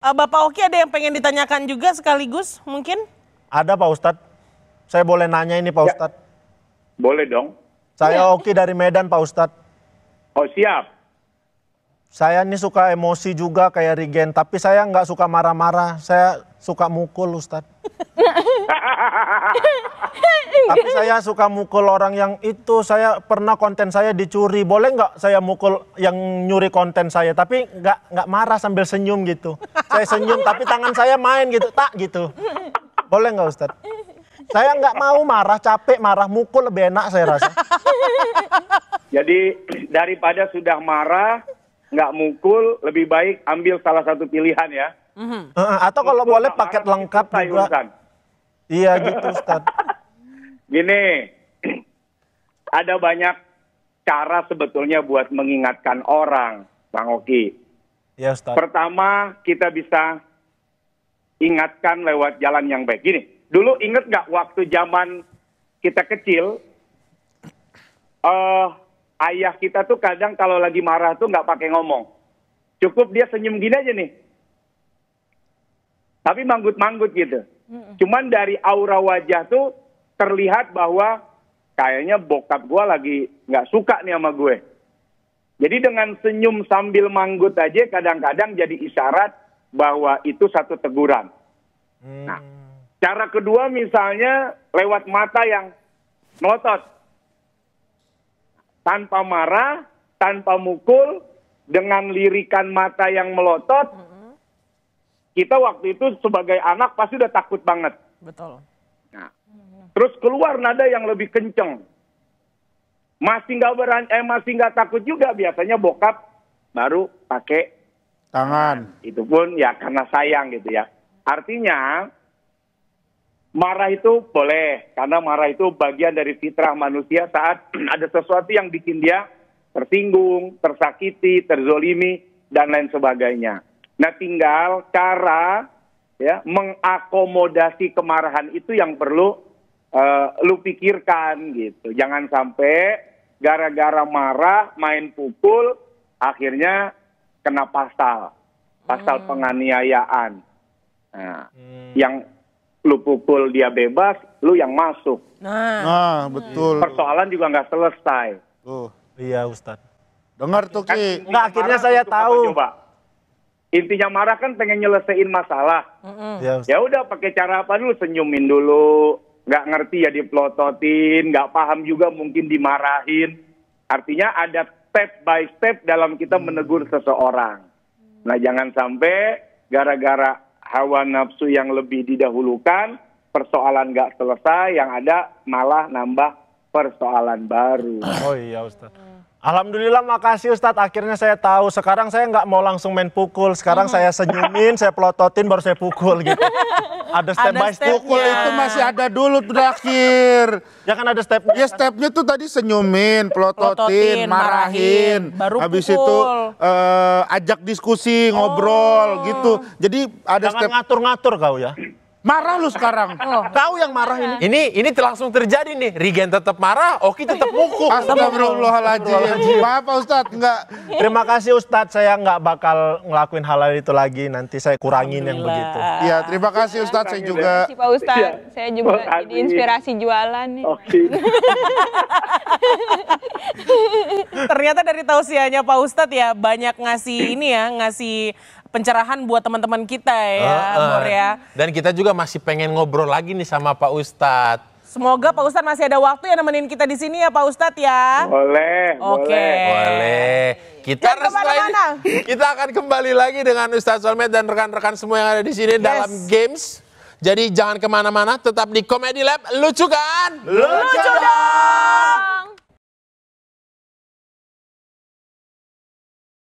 Uh, Bapak Oki ada yang pengen ditanyakan juga sekaligus mungkin? Ada Pak Ustadz. Saya boleh nanya ini Pak ya. Ustadz? Boleh dong. Saya iya. Oki dari Medan Pak Ustadz. Oh siap. Saya ini suka emosi juga kayak Regen, tapi saya nggak suka marah-marah. Saya suka mukul Ustadz. Tapi saya suka mukul orang yang itu. Saya pernah konten saya dicuri. Boleh nggak saya mukul yang nyuri konten saya? Tapi nggak nggak marah sambil senyum gitu. Saya senyum tapi tangan saya main gitu. Tak gitu. Boleh nggak Ustad? Saya nggak mau marah, capek marah, mukul lebih enak saya rasa. Jadi daripada sudah marah, nggak mukul, lebih baik ambil salah satu pilihan ya. Mm -hmm. Atau kalau Mukul boleh paket lengkap juga. Urusan. Iya gitu Ustaz. Gini, ada banyak cara sebetulnya buat mengingatkan orang, Bang Oki. Ya Ustaz. Pertama, kita bisa ingatkan lewat jalan yang baik. Gini, dulu inget nggak waktu zaman kita kecil, uh, ayah kita tuh kadang kalau lagi marah tuh nggak pakai ngomong. Cukup dia senyum gini aja nih tapi manggut-manggut gitu. Mm-mm. Cuman dari aura wajah tuh terlihat bahwa kayaknya bokap gue lagi nggak suka nih sama gue. Jadi dengan senyum sambil manggut aja kadang-kadang jadi isyarat bahwa itu satu teguran. Mm. Nah, cara kedua misalnya lewat mata yang melotot, Tanpa marah, tanpa mukul, dengan lirikan mata yang melotot, mm kita waktu itu sebagai anak pasti udah takut banget. Betul. Nah, terus keluar nada yang lebih kenceng. Masih nggak berani, eh masih nggak takut juga biasanya bokap baru pakai tangan. itu pun ya karena sayang gitu ya. Artinya marah itu boleh karena marah itu bagian dari fitrah manusia saat ada sesuatu yang bikin dia tersinggung, tersakiti, terzolimi dan lain sebagainya. Nah, tinggal cara ya mengakomodasi kemarahan itu yang perlu uh, lu pikirkan gitu. Jangan sampai gara-gara marah main pukul akhirnya kena pasal pasal hmm. penganiayaan. Nah, hmm. yang lu pukul dia bebas, lu yang masuk. Nah, nah betul. Persoalan juga nggak selesai. Oh, iya Ustadz. Dengar tuh kan Ki. Kan, akhirnya saya tahu. Coba intinya marah kan pengen nyelesain masalah. Mm-hmm. Ya udah pakai cara apa dulu senyumin dulu, nggak ngerti ya diplototin, nggak paham juga mungkin dimarahin. Artinya ada step by step dalam kita mm. menegur seseorang. Nah jangan sampai gara-gara hawa nafsu yang lebih didahulukan, persoalan nggak selesai, yang ada malah nambah persoalan baru. Oh iya Ustaz. Alhamdulillah makasih Ustadz akhirnya saya tahu sekarang saya nggak mau langsung main pukul sekarang hmm. saya senyumin saya pelototin baru saya pukul gitu ada step ada by step pukul itu masih ada dulu terakhir ya kan ada step. ya kan? stepnya tuh tadi senyumin pelototin, pelototin marahin, baru habis pukul. itu uh, eh, ajak diskusi ngobrol oh. gitu jadi ada Jangan step ngatur-ngatur kau ya Marah lu sekarang. Oh. Tahu yang marah ini? Ini ini langsung terjadi nih. Regen tetap marah, Oki tetap mukul. Astagfirullahaladzim. Maaf Pak Ustadz, enggak. Terima kasih Ustadz, saya enggak bakal ngelakuin hal itu lagi. Nanti saya kurangin yang begitu. Iya, terima kasih Ustadz, saya juga. Terima kasih Pak Ustadz, iya. saya juga jadi inspirasi jualan nih. Oke. Ternyata dari tausiahnya Pak Ustadz ya banyak ngasih ini ya, ngasih pencerahan buat teman-teman kita ya, uh, uh. ya. Dan kita juga masih pengen ngobrol lagi nih sama Pak Ustadz. Semoga Pak Ustadz masih ada waktu yang nemenin kita di sini ya Pak Ustadz ya. Boleh, Oke. Boleh. Kita kemana ini, kita akan kembali lagi dengan Ustadz Solmed dan rekan-rekan semua yang ada di sini yes. dalam games. Jadi jangan kemana-mana, tetap di Comedy Lab. Lucu kan? Lucu, dong!